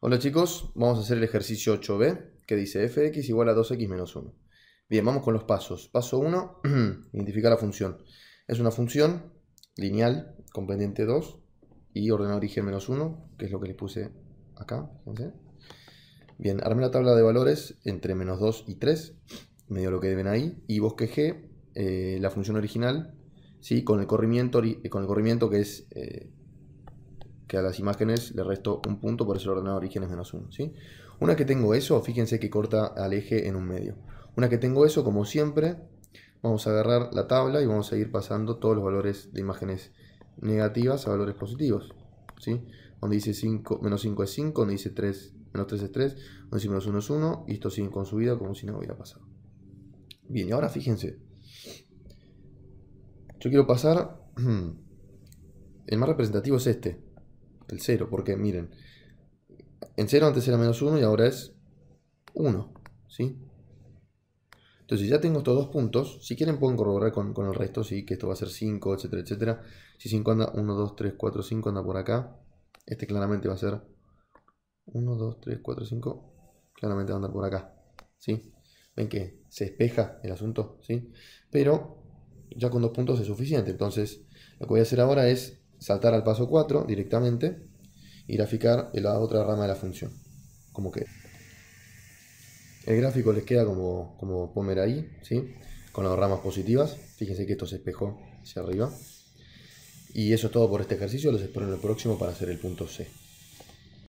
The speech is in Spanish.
Hola chicos, vamos a hacer el ejercicio 8b que dice fx igual a 2x menos 1. Bien, vamos con los pasos. Paso 1, identificar la función. Es una función lineal, pendiente 2 y ordenado origen menos 1, que es lo que les puse acá, fíjense. Bien, armé la tabla de valores entre menos 2 y 3, medio lo que deben ahí, y bosquejé eh, la función original con, el corrimiento, eh, con el corrimiento que es eh, que a las imágenes le resto un punto, por eso el ordenado de origen es menos uno. ¿sí? Una que tengo eso, fíjense que corta al eje en un medio. Una que tengo eso, como siempre, vamos a agarrar la tabla y vamos a ir pasando todos los valores de imágenes negativas a valores positivos. ¿sí? Donde dice 5, menos 5 es 5, donde dice 3, menos 3 es 3, donde dice menos 1 es 1, y esto sigue con su vida como si no hubiera pasado. Bien, y ahora fíjense. Yo quiero pasar... El más representativo es este, el 0, porque miren, en 0 antes era menos 1 y ahora es 1, ¿sí? Entonces, ya tengo estos dos puntos, si quieren pueden corroborar con, el resto, sí, que esto va a ser 5, etcétera, etcétera. Si 5 anda, 1, 2, 3, 4, 5 anda por acá, este claramente va a ser 1, 2, 3, 4, 5, claramente va a andar por acá, ¿sí? Ven que se espeja el asunto, ¿sí? Pero ya con dos puntos es suficiente, entonces lo que voy a hacer ahora es saltar al paso 4 directamente y graficar la otra rama de la función, como que El gráfico les queda como, como ahí, ¿sí? con las ramas positivas. Fíjense que esto se espejó hacia arriba. Y eso es todo por este ejercicio, los espero en el próximo para hacer el punto C.